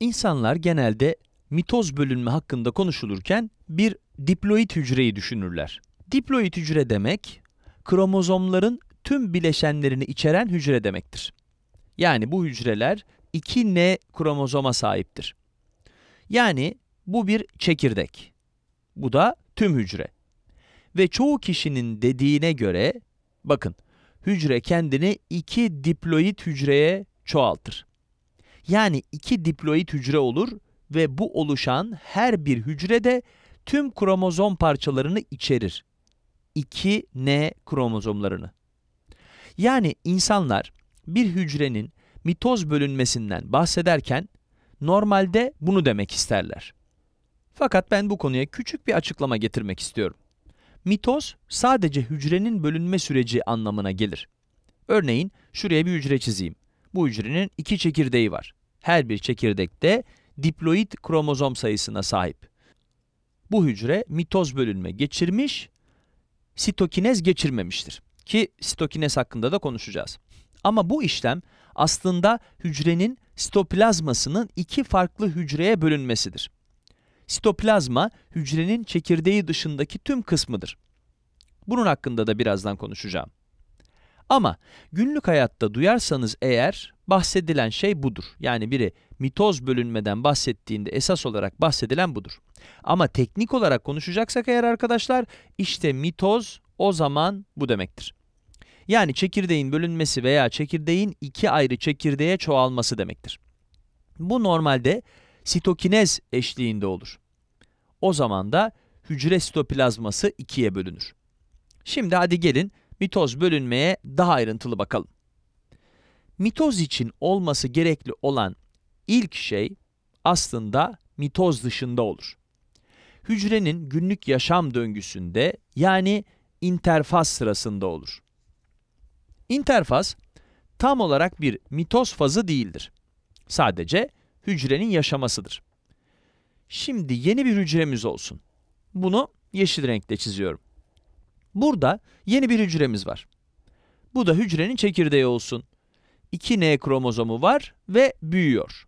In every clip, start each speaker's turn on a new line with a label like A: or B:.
A: İnsanlar genelde mitoz bölünme hakkında konuşulurken bir diploid hücreyi düşünürler. Diploid hücre demek, kromozomların tüm bileşenlerini içeren hücre demektir. Yani bu hücreler 2N kromozoma sahiptir. Yani bu bir çekirdek. Bu da tüm hücre. Ve çoğu kişinin dediğine göre, bakın, hücre kendini iki diploid hücreye çoğaltır. Yani iki diploid hücre olur ve bu oluşan her bir hücrede tüm kromozom parçalarını içerir. 2N kromozomlarını. Yani insanlar bir hücrenin mitoz bölünmesinden bahsederken normalde bunu demek isterler. Fakat ben bu konuya küçük bir açıklama getirmek istiyorum. Mitoz sadece hücrenin bölünme süreci anlamına gelir. Örneğin şuraya bir hücre çizeyim. Bu hücrenin iki çekirdeği var her bir çekirdekte diploid kromozom sayısına sahip. Bu hücre mitoz bölünme geçirmiş, sitokinez geçirmemiştir. Ki sitokinez hakkında da konuşacağız. Ama bu işlem aslında hücrenin sitoplazmasının iki farklı hücreye bölünmesidir. Sitoplazma hücrenin çekirdeği dışındaki tüm kısmıdır. Bunun hakkında da birazdan konuşacağım. Ama günlük hayatta duyarsanız eğer bahsedilen şey budur. Yani biri mitoz bölünmeden bahsettiğinde esas olarak bahsedilen budur. Ama teknik olarak konuşacaksak eğer arkadaşlar işte mitoz o zaman bu demektir. Yani çekirdeğin bölünmesi veya çekirdeğin iki ayrı çekirdeğe çoğalması demektir. Bu normalde sitokinez eşliğinde olur. O zaman da hücre sitoplazması ikiye bölünür. Şimdi hadi gelin mitoz bölünmeye daha ayrıntılı bakalım. Mitoz için olması gerekli olan ilk şey aslında mitoz dışında olur. Hücrenin günlük yaşam döngüsünde yani interfaz sırasında olur. İnterfaz tam olarak bir mitoz fazı değildir. Sadece hücrenin yaşamasıdır. Şimdi yeni bir hücremiz olsun. Bunu yeşil renkte çiziyorum. Burada yeni bir hücremiz var. Bu da hücrenin çekirdeği olsun. 2N kromozomu var ve büyüyor.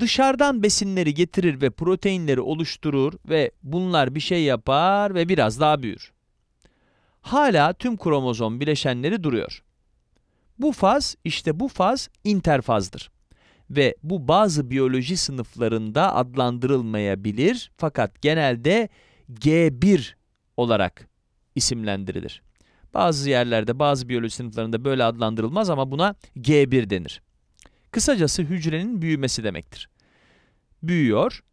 A: Dışarıdan besinleri getirir ve proteinleri oluşturur ve bunlar bir şey yapar ve biraz daha büyür. Hala tüm kromozom bileşenleri duruyor. Bu faz, işte bu faz interfazdır. Ve bu bazı biyoloji sınıflarında adlandırılmayabilir fakat genelde G1 olarak isimlendirilir. Bazı yerlerde bazı biyoloji sınıflarında böyle adlandırılmaz ama buna G1 denir. Kısacası hücrenin büyümesi demektir. Büyüyor,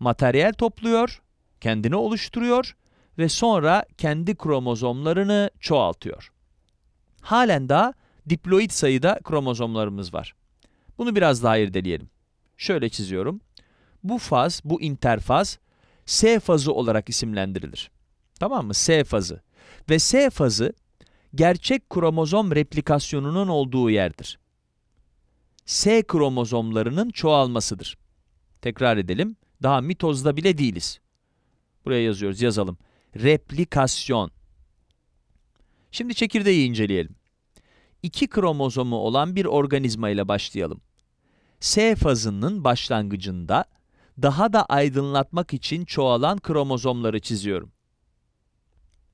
A: materyal topluyor, kendini oluşturuyor ve sonra kendi kromozomlarını çoğaltıyor. Halen daha diploid sayıda kromozomlarımız var. Bunu biraz daha irdeleyelim. Şöyle çiziyorum. Bu faz, bu interfaz S fazı olarak isimlendirilir. Tamam mı? S fazı. Ve S fazı gerçek kromozom replikasyonunun olduğu yerdir. S kromozomlarının çoğalmasıdır. Tekrar edelim. Daha mitozda bile değiliz. Buraya yazıyoruz, yazalım. Replikasyon. Şimdi çekirdeği inceleyelim. İki kromozomu olan bir organizma ile başlayalım. S fazının başlangıcında daha da aydınlatmak için çoğalan kromozomları çiziyorum.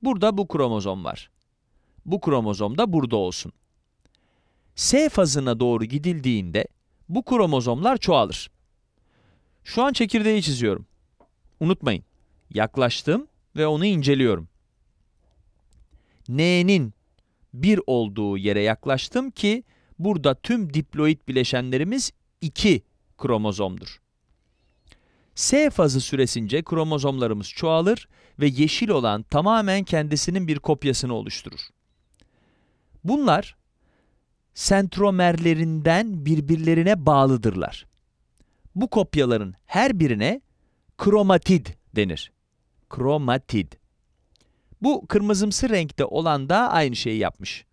A: Burada bu kromozom var. Bu kromozom da burada olsun. S fazına doğru gidildiğinde bu kromozomlar çoğalır. Şu an çekirdeği çiziyorum. Unutmayın, yaklaştım ve onu inceliyorum. N'nin bir olduğu yere yaklaştım ki burada tüm diploid bileşenlerimiz iki kromozomdur. S fazı süresince kromozomlarımız çoğalır ve yeşil olan tamamen kendisinin bir kopyasını oluşturur. Bunlar sentromerlerinden birbirlerine bağlıdırlar. Bu kopyaların her birine kromatid denir. Kromatid. Bu kırmızımsı renkte olan da aynı şeyi yapmış.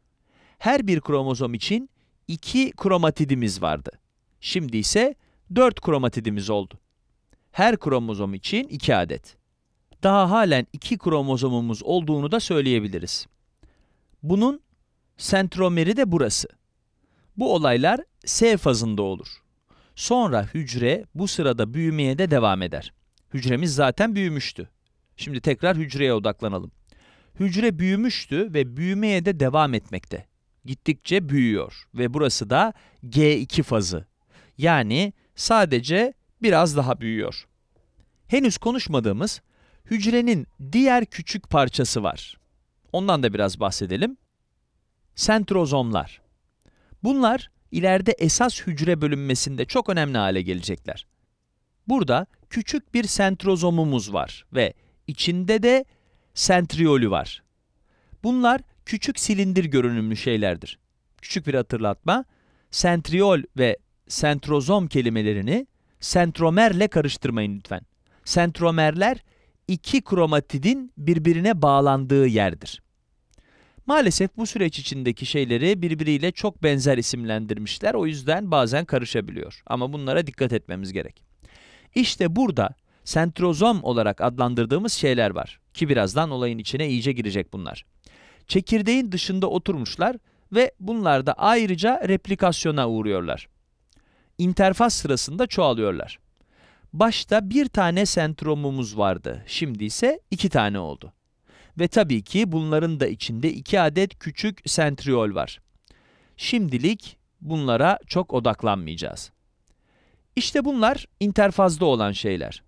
A: Her bir kromozom için iki kromatidimiz vardı. Şimdi ise dört kromatidimiz oldu her kromozom için 2 adet. Daha halen 2 kromozomumuz olduğunu da söyleyebiliriz. Bunun sentromeri de burası. Bu olaylar S fazında olur. Sonra hücre bu sırada büyümeye de devam eder. Hücremiz zaten büyümüştü. Şimdi tekrar hücreye odaklanalım. Hücre büyümüştü ve büyümeye de devam etmekte. Gittikçe büyüyor ve burası da G2 fazı. Yani sadece biraz daha büyüyor henüz konuşmadığımız hücrenin diğer küçük parçası var. Ondan da biraz bahsedelim. Sentrozomlar. Bunlar ileride esas hücre bölünmesinde çok önemli hale gelecekler. Burada küçük bir sentrozomumuz var ve içinde de sentriolü var. Bunlar küçük silindir görünümlü şeylerdir. Küçük bir hatırlatma, sentriol ve sentrozom kelimelerini sentromerle karıştırmayın lütfen sentromerler iki kromatidin birbirine bağlandığı yerdir. Maalesef bu süreç içindeki şeyleri birbiriyle çok benzer isimlendirmişler. O yüzden bazen karışabiliyor. Ama bunlara dikkat etmemiz gerek. İşte burada sentrozom olarak adlandırdığımız şeyler var. Ki birazdan olayın içine iyice girecek bunlar. Çekirdeğin dışında oturmuşlar ve bunlar da ayrıca replikasyona uğruyorlar. İnterfaz sırasında çoğalıyorlar. Başta bir tane sentromumuz vardı, şimdi ise iki tane oldu. Ve tabii ki bunların da içinde iki adet küçük sentriol var. Şimdilik bunlara çok odaklanmayacağız. İşte bunlar interfazda olan şeyler.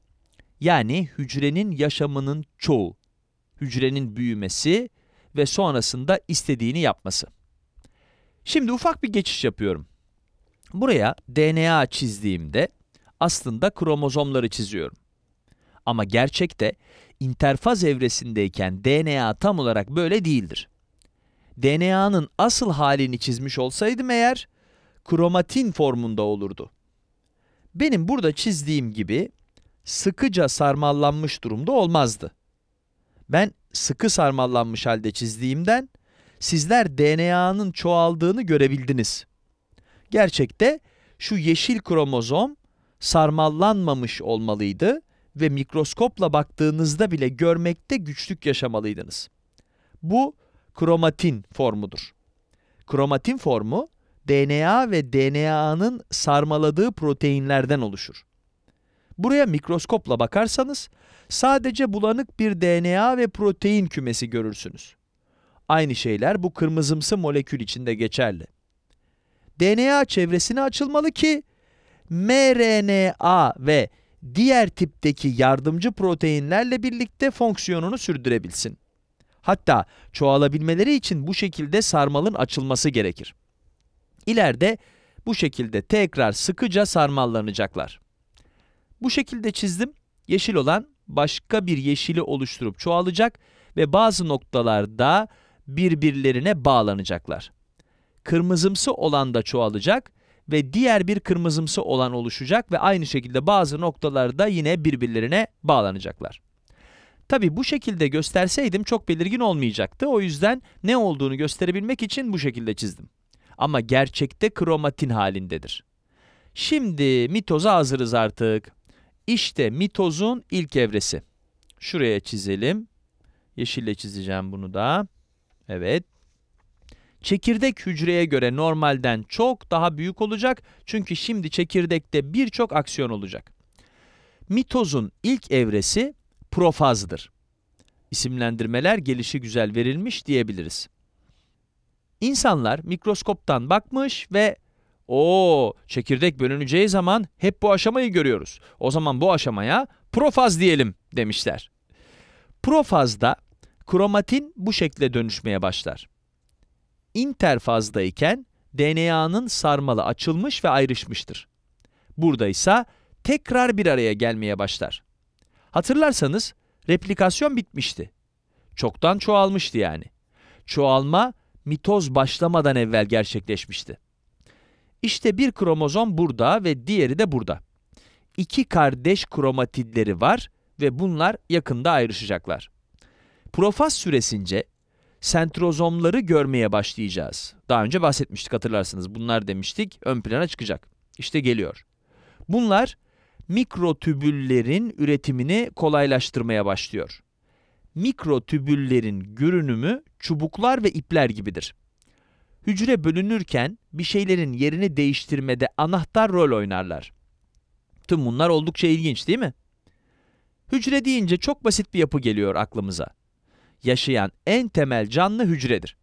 A: Yani hücrenin yaşamının çoğu, hücrenin büyümesi ve sonrasında istediğini yapması. Şimdi ufak bir geçiş yapıyorum. Buraya DNA çizdiğimde aslında kromozomları çiziyorum. Ama gerçekte interfaz evresindeyken DNA tam olarak böyle değildir. DNA'nın asıl halini çizmiş olsaydım eğer kromatin formunda olurdu. Benim burada çizdiğim gibi sıkıca sarmallanmış durumda olmazdı. Ben sıkı sarmallanmış halde çizdiğimden sizler DNA'nın çoğaldığını görebildiniz. Gerçekte şu yeşil kromozom sarmallanmamış olmalıydı ve mikroskopla baktığınızda bile görmekte güçlük yaşamalıydınız. Bu kromatin formudur. Kromatin formu DNA ve DNA'nın sarmaladığı proteinlerden oluşur. Buraya mikroskopla bakarsanız sadece bulanık bir DNA ve protein kümesi görürsünüz. Aynı şeyler bu kırmızımsı molekül için de geçerli. DNA çevresine açılmalı ki mRNA ve diğer tipteki yardımcı proteinlerle birlikte fonksiyonunu sürdürebilsin. Hatta çoğalabilmeleri için bu şekilde sarmalın açılması gerekir. İleride bu şekilde tekrar sıkıca sarmallanacaklar. Bu şekilde çizdim. Yeşil olan başka bir yeşili oluşturup çoğalacak ve bazı noktalarda birbirlerine bağlanacaklar. Kırmızımsı olan da çoğalacak ve diğer bir kırmızımsı olan oluşacak ve aynı şekilde bazı noktalarda yine birbirlerine bağlanacaklar. Tabi bu şekilde gösterseydim çok belirgin olmayacaktı. O yüzden ne olduğunu gösterebilmek için bu şekilde çizdim. Ama gerçekte kromatin halindedir. Şimdi mitoza hazırız artık. İşte mitozun ilk evresi. Şuraya çizelim. Yeşille çizeceğim bunu da. Evet çekirdek hücreye göre normalden çok daha büyük olacak çünkü şimdi çekirdekte birçok aksiyon olacak. Mitozun ilk evresi profazdır. İsimlendirmeler gelişi güzel verilmiş diyebiliriz. İnsanlar mikroskoptan bakmış ve o çekirdek bölüneceği zaman hep bu aşamayı görüyoruz. O zaman bu aşamaya profaz diyelim demişler. Profazda kromatin bu şekle dönüşmeye başlar interfazdayken DNA'nın sarmalı açılmış ve ayrışmıştır. Burada ise tekrar bir araya gelmeye başlar. Hatırlarsanız replikasyon bitmişti. Çoktan çoğalmıştı yani. Çoğalma mitoz başlamadan evvel gerçekleşmişti. İşte bir kromozom burada ve diğeri de burada. İki kardeş kromatidleri var ve bunlar yakında ayrışacaklar. Profaz süresince sentrozomları görmeye başlayacağız. Daha önce bahsetmiştik hatırlarsınız. Bunlar demiştik ön plana çıkacak. İşte geliyor. Bunlar mikrotübüllerin üretimini kolaylaştırmaya başlıyor. Mikrotübüllerin görünümü çubuklar ve ipler gibidir. Hücre bölünürken bir şeylerin yerini değiştirmede anahtar rol oynarlar. Tüm bunlar oldukça ilginç değil mi? Hücre deyince çok basit bir yapı geliyor aklımıza yaşayan en temel canlı hücredir.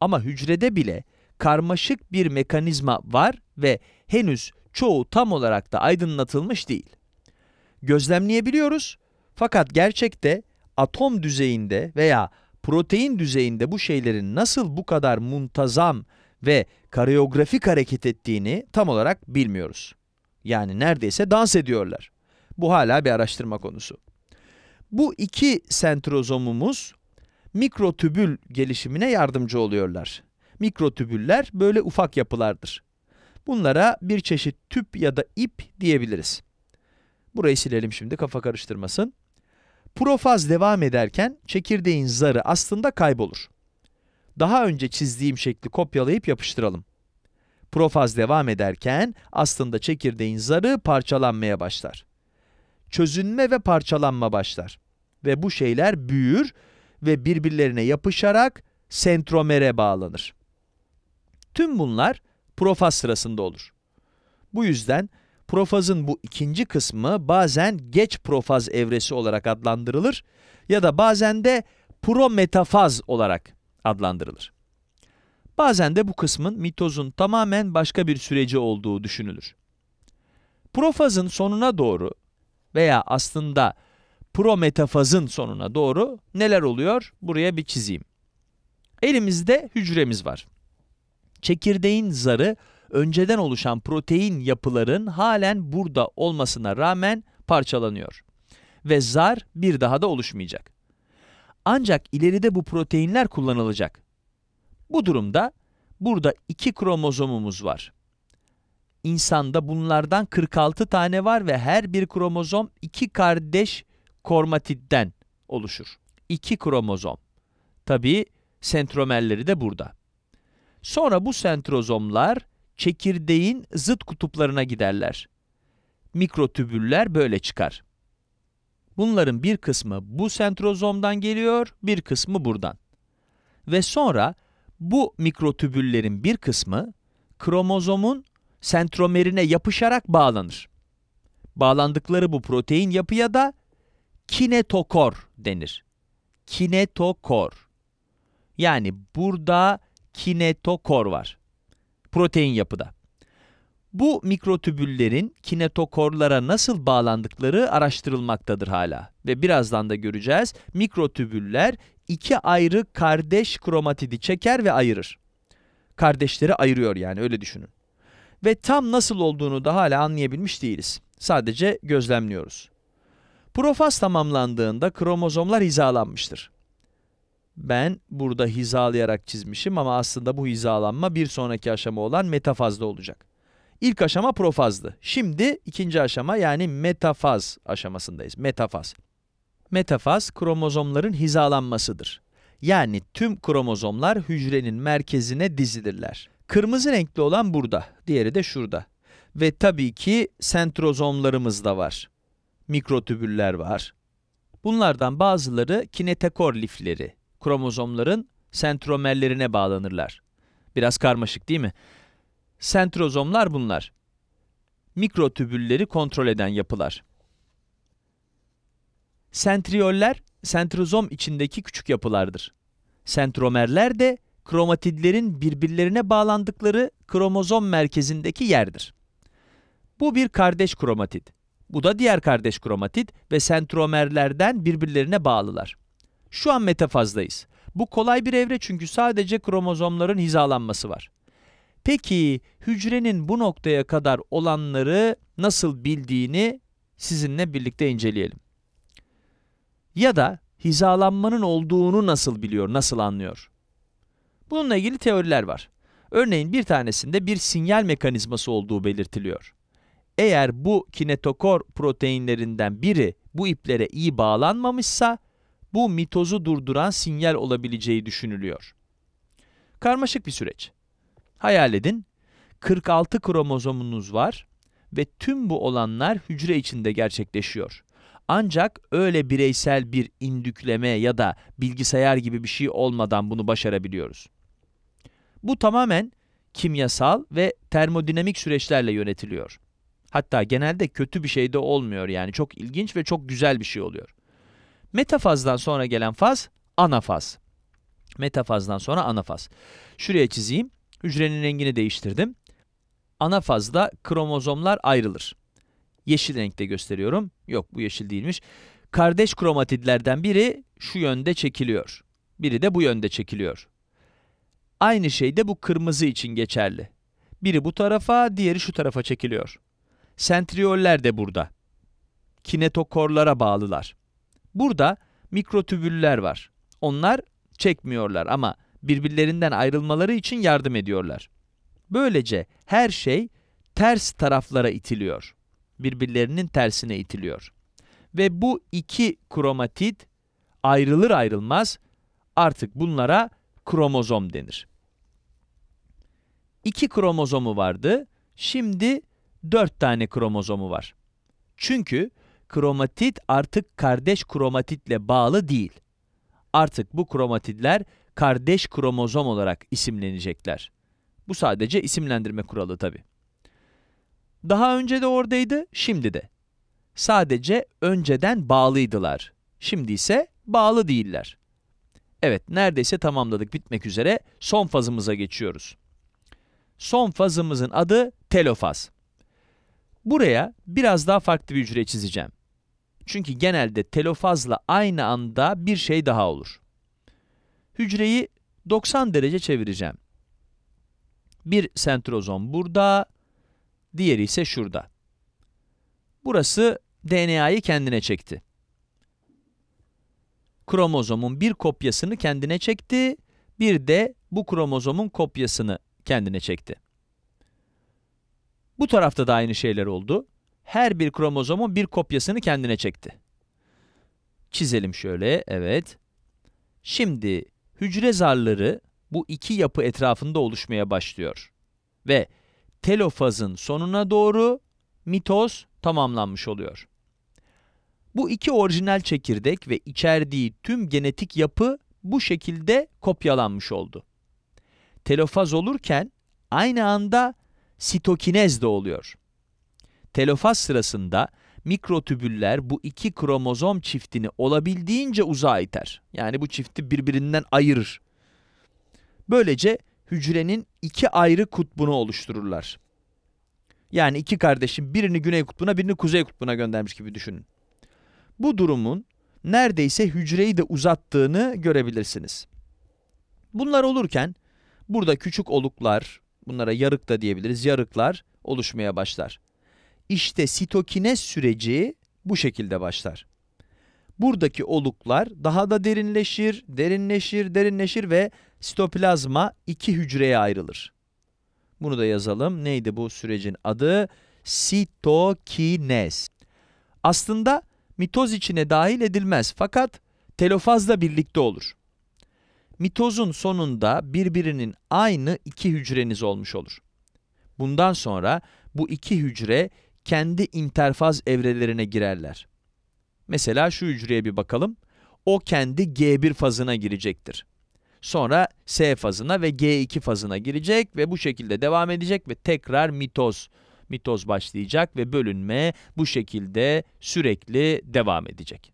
A: Ama hücrede bile karmaşık bir mekanizma var ve henüz çoğu tam olarak da aydınlatılmış değil. Gözlemleyebiliyoruz fakat gerçekte atom düzeyinde veya protein düzeyinde bu şeylerin nasıl bu kadar muntazam ve kareografik hareket ettiğini tam olarak bilmiyoruz. Yani neredeyse dans ediyorlar. Bu hala bir araştırma konusu. Bu iki sentrozomumuz mikrotübül gelişimine yardımcı oluyorlar. Mikrotübüller böyle ufak yapılardır. Bunlara bir çeşit tüp ya da ip diyebiliriz. Burayı silelim şimdi kafa karıştırmasın. Profaz devam ederken çekirdeğin zarı aslında kaybolur. Daha önce çizdiğim şekli kopyalayıp yapıştıralım. Profaz devam ederken aslında çekirdeğin zarı parçalanmaya başlar. Çözünme ve parçalanma başlar. Ve bu şeyler büyür ve birbirlerine yapışarak sentromere bağlanır. Tüm bunlar profaz sırasında olur. Bu yüzden profazın bu ikinci kısmı bazen geç profaz evresi olarak adlandırılır ya da bazen de prometafaz olarak adlandırılır. Bazen de bu kısmın mitozun tamamen başka bir süreci olduğu düşünülür. Profazın sonuna doğru veya aslında prometafazın sonuna doğru neler oluyor? Buraya bir çizeyim. Elimizde hücremiz var. Çekirdeğin zarı önceden oluşan protein yapıların halen burada olmasına rağmen parçalanıyor. Ve zar bir daha da oluşmayacak. Ancak ileride bu proteinler kullanılacak. Bu durumda burada iki kromozomumuz var. İnsanda bunlardan 46 tane var ve her bir kromozom iki kardeş kormatidden oluşur. İki kromozom. Tabi sentromerleri de burada. Sonra bu sentrozomlar çekirdeğin zıt kutuplarına giderler. Mikrotübüller böyle çıkar. Bunların bir kısmı bu sentrozomdan geliyor, bir kısmı buradan. Ve sonra bu mikrotübüllerin bir kısmı kromozomun sentromerine yapışarak bağlanır. Bağlandıkları bu protein yapıya da kinetokor denir. Kinetokor. Yani burada kinetokor var. Protein yapıda. Bu mikrotübüllerin kinetokorlara nasıl bağlandıkları araştırılmaktadır hala. Ve birazdan da göreceğiz mikrotübüller iki ayrı kardeş kromatidi çeker ve ayırır. Kardeşleri ayırıyor yani öyle düşünün. Ve tam nasıl olduğunu da hala anlayabilmiş değiliz. Sadece gözlemliyoruz. Profaz tamamlandığında kromozomlar hizalanmıştır. Ben burada hizalayarak çizmişim ama aslında bu hizalanma bir sonraki aşama olan metafazda olacak. İlk aşama profazdı. Şimdi ikinci aşama yani metafaz aşamasındayız. Metafaz. Metafaz kromozomların hizalanmasıdır. Yani tüm kromozomlar hücrenin merkezine dizilirler. Kırmızı renkli olan burada, diğeri de şurada. Ve tabii ki sentrozomlarımız da var mikrotübüller var. Bunlardan bazıları kinetekor lifleri, kromozomların sentromerlerine bağlanırlar. Biraz karmaşık değil mi? Sentrozomlar bunlar. Mikrotübülleri kontrol eden yapılar. Sentriyoller, sentrozom içindeki küçük yapılardır. Sentromerler de kromatidlerin birbirlerine bağlandıkları kromozom merkezindeki yerdir. Bu bir kardeş kromatid. Bu da diğer kardeş kromatit ve sentromerlerden birbirlerine bağlılar. Şu an metafazdayız. Bu kolay bir evre çünkü sadece kromozomların hizalanması var. Peki hücrenin bu noktaya kadar olanları nasıl bildiğini sizinle birlikte inceleyelim. Ya da hizalanmanın olduğunu nasıl biliyor, nasıl anlıyor? Bununla ilgili teoriler var. Örneğin bir tanesinde bir sinyal mekanizması olduğu belirtiliyor. Eğer bu kinetokor proteinlerinden biri bu iplere iyi bağlanmamışsa bu mitozu durduran sinyal olabileceği düşünülüyor. Karmaşık bir süreç. Hayal edin, 46 kromozomunuz var ve tüm bu olanlar hücre içinde gerçekleşiyor. Ancak öyle bireysel bir indükleme ya da bilgisayar gibi bir şey olmadan bunu başarabiliyoruz. Bu tamamen kimyasal ve termodinamik süreçlerle yönetiliyor. Hatta genelde kötü bir şey de olmuyor yani çok ilginç ve çok güzel bir şey oluyor. Metafazdan sonra gelen faz ana anafaz. Metafazdan sonra ana faz. Şuraya çizeyim. Hücrenin rengini değiştirdim. Ana fazda kromozomlar ayrılır. Yeşil renkte gösteriyorum. Yok bu yeşil değilmiş. Kardeş kromatidlerden biri şu yönde çekiliyor. Biri de bu yönde çekiliyor. Aynı şey de bu kırmızı için geçerli. Biri bu tarafa, diğeri şu tarafa çekiliyor sentriyoller de burada. Kinetokorlara bağlılar. Burada mikrotübüller var. Onlar çekmiyorlar ama birbirlerinden ayrılmaları için yardım ediyorlar. Böylece her şey ters taraflara itiliyor. Birbirlerinin tersine itiliyor. Ve bu iki kromatit ayrılır ayrılmaz artık bunlara kromozom denir. İki kromozomu vardı, şimdi 4 tane kromozomu var. Çünkü kromatit artık kardeş kromatitle bağlı değil. Artık bu kromatitler kardeş kromozom olarak isimlenecekler. Bu sadece isimlendirme kuralı tabi. Daha önce de oradaydı, şimdi de. Sadece önceden bağlıydılar. Şimdi ise bağlı değiller. Evet, neredeyse tamamladık bitmek üzere son fazımıza geçiyoruz. Son fazımızın adı telofaz. Buraya biraz daha farklı bir hücre çizeceğim. Çünkü genelde telofazla aynı anda bir şey daha olur. Hücreyi 90 derece çevireceğim. Bir sentrozom burada, diğeri ise şurada. Burası DNA'yı kendine çekti. Kromozomun bir kopyasını kendine çekti, bir de bu kromozomun kopyasını kendine çekti. Bu tarafta da aynı şeyler oldu. Her bir kromozomun bir kopyasını kendine çekti. Çizelim şöyle, evet. Şimdi hücre zarları bu iki yapı etrafında oluşmaya başlıyor. Ve telofazın sonuna doğru mitoz tamamlanmış oluyor. Bu iki orijinal çekirdek ve içerdiği tüm genetik yapı bu şekilde kopyalanmış oldu. Telofaz olurken aynı anda sitokinez de oluyor. Telofaz sırasında mikrotübüller bu iki kromozom çiftini olabildiğince uzağa iter. Yani bu çifti birbirinden ayırır. Böylece hücrenin iki ayrı kutbunu oluştururlar. Yani iki kardeşin birini güney kutbuna birini kuzey kutbuna göndermiş gibi düşünün. Bu durumun neredeyse hücreyi de uzattığını görebilirsiniz. Bunlar olurken burada küçük oluklar, bunlara yarık da diyebiliriz, yarıklar oluşmaya başlar. İşte sitokinez süreci bu şekilde başlar. Buradaki oluklar daha da derinleşir, derinleşir, derinleşir ve sitoplazma iki hücreye ayrılır. Bunu da yazalım. Neydi bu sürecin adı? Sitokinez. Aslında mitoz içine dahil edilmez fakat telofazla birlikte olur mitozun sonunda birbirinin aynı iki hücreniz olmuş olur. Bundan sonra bu iki hücre kendi interfaz evrelerine girerler. Mesela şu hücreye bir bakalım. O kendi G1 fazına girecektir. Sonra S fazına ve G2 fazına girecek ve bu şekilde devam edecek ve tekrar mitoz. Mitoz başlayacak ve bölünme bu şekilde sürekli devam edecek.